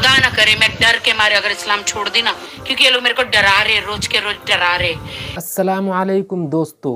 खुदा ना करे मैं डर के मारे अगर इस्लाम छोड़ दी ना क्योंकि ये लोग मेरे को डरा रहे रोज के रोज डरा रहे असलकुम दोस्तों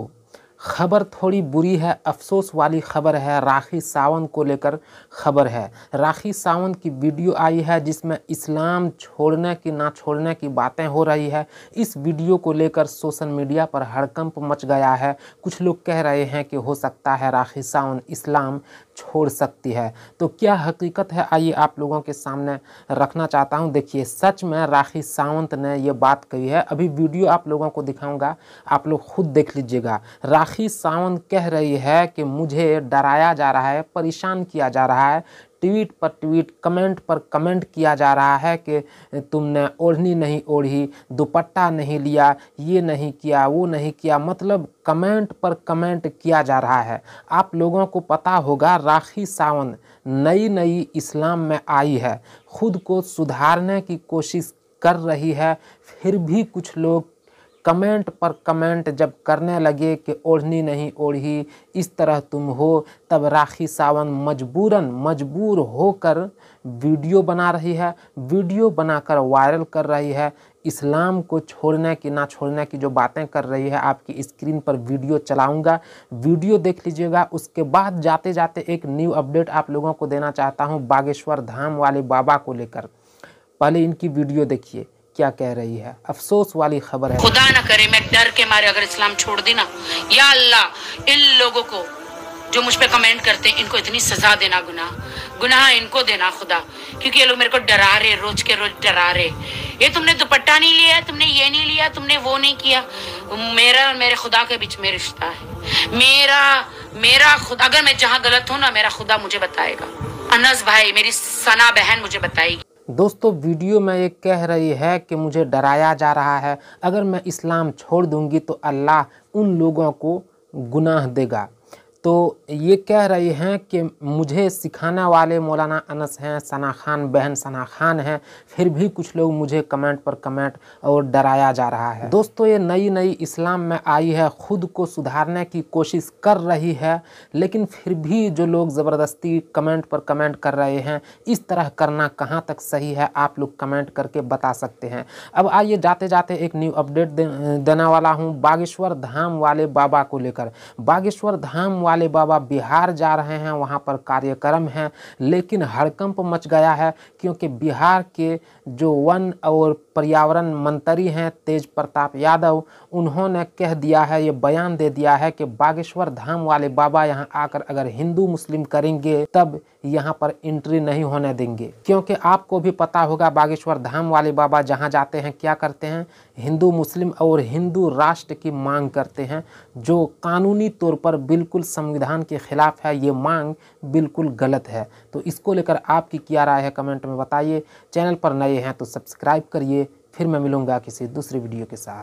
खबर थोड़ी बुरी है अफसोस वाली खबर है राखी सावंत को लेकर खबर है राखी सावंत की वीडियो आई है जिसमें इस्लाम छोड़ने की ना छोड़ने की बातें हो रही है इस वीडियो को लेकर सोशल मीडिया पर हड़कंप मच गया है कुछ लोग कह रहे हैं कि हो सकता है राखी सावंत इस्लाम छोड़ सकती है तो क्या हकीकत है आइए आप लोगों के सामने रखना चाहता हूँ देखिए सच में राखी सावंत ने ये बात कही है अभी वीडियो आप लोगों को दिखाऊँगा आप लोग खुद देख लीजिएगा राखी साखी सावंत कह रही है कि मुझे डराया जा रहा है परेशान किया जा रहा है ट्वीट पर ट्वीट कमेंट पर कमेंट किया जा रहा है कि तुमने ओढ़नी नहीं ओढ़ी दुपट्टा नहीं लिया ये नहीं किया वो नहीं किया मतलब कमेंट पर कमेंट किया जा रहा है आप लोगों को पता होगा राखी सावंत नई नई इस्लाम में आई है खुद को सुधारने की कोशिश कर रही है फिर भी कुछ लोग कमेंट पर कमेंट जब करने लगे कि ओढ़नी नहीं ओढ़ी इस तरह तुम हो तब राखी सावन मजबूरन मजबूर होकर वीडियो बना रही है वीडियो बनाकर वायरल कर रही है इस्लाम को छोड़ने की ना छोड़ने की जो बातें कर रही है आपकी स्क्रीन पर वीडियो चलाऊंगा वीडियो देख लीजिएगा उसके बाद जाते जाते एक न्यू अपडेट आप लोगों को देना चाहता हूँ बागेश्वर धाम वाले बाबा को लेकर पहले इनकी वीडियो देखिए क्या कह रही है अफसोस वाली खबर है खुदा ना करे मैं डर के मारे अगर इस्लाम छोड़ दी ना या अल्लाह इन लोगों को जो मुझ पे कमेंट करते हैं इनको इतनी सजा देना गुनाह गुनाह इनको देना खुदा क्योंकि ये लोग मेरे को डरा रहे रोज के रोज डरा रहे ये तुमने दुपट्टा नहीं लिया तुमने ये नहीं लिया तुमने वो नहीं किया मेरा और मेरे खुदा के बीच में रिश्ता है मेरा मेरा खुदा अगर मैं जहाँ गलत हूँ ना मेरा खुदा मुझे बताएगा अनस भाई मेरी सना बहन मुझे बताएगी दोस्तों वीडियो में ये कह रही है कि मुझे डराया जा रहा है अगर मैं इस्लाम छोड़ दूंगी तो अल्लाह उन लोगों को गुनाह देगा तो ये कह रही हैं कि मुझे सिखाने वाले मौलाना अनस हैं सना खान बहन सना खान हैं फिर भी कुछ लोग मुझे कमेंट पर कमेंट और डराया जा रहा है दोस्तों ये नई नई इस्लाम में आई है ख़ुद को सुधारने की कोशिश कर रही है लेकिन फिर भी जो लोग ज़बरदस्ती कमेंट पर कमेंट कर रहे हैं इस तरह करना कहाँ तक सही है आप लोग कमेंट करके बता सकते हैं अब आइए जाते जाते एक न्यू अपडेट देने वाला हूँ बागेश्वर धाम वाले बाबा को लेकर बागेश्वर धाम वाले वाले बाबा बिहार जा रहे हैं वहाँ पर कार्यक्रम है लेकिन हड़कंप मच गया है क्योंकि बिहार के जो वन और पर्यावरण मंत्री हैं तेज प्रताप यादव उन्होंने कह दिया है ये बयान दे दिया है कि बागेश्वर धाम वाले बाबा यहाँ आकर अगर हिंदू मुस्लिम करेंगे तब यहाँ पर एंट्री नहीं होने देंगे क्योंकि आपको भी पता होगा बागेश्वर धाम वाले बाबा जहाँ जाते हैं क्या करते हैं हिंदू मुस्लिम और हिंदू राष्ट्र की मांग करते हैं जो कानूनी तौर पर बिल्कुल सम संविधान के खिलाफ है ये मांग बिल्कुल गलत है तो इसको लेकर आपकी क्या राय है कमेंट में बताइए चैनल पर नए हैं तो सब्सक्राइब करिए फिर मैं मिलूँगा किसी दूसरे वीडियो के साथ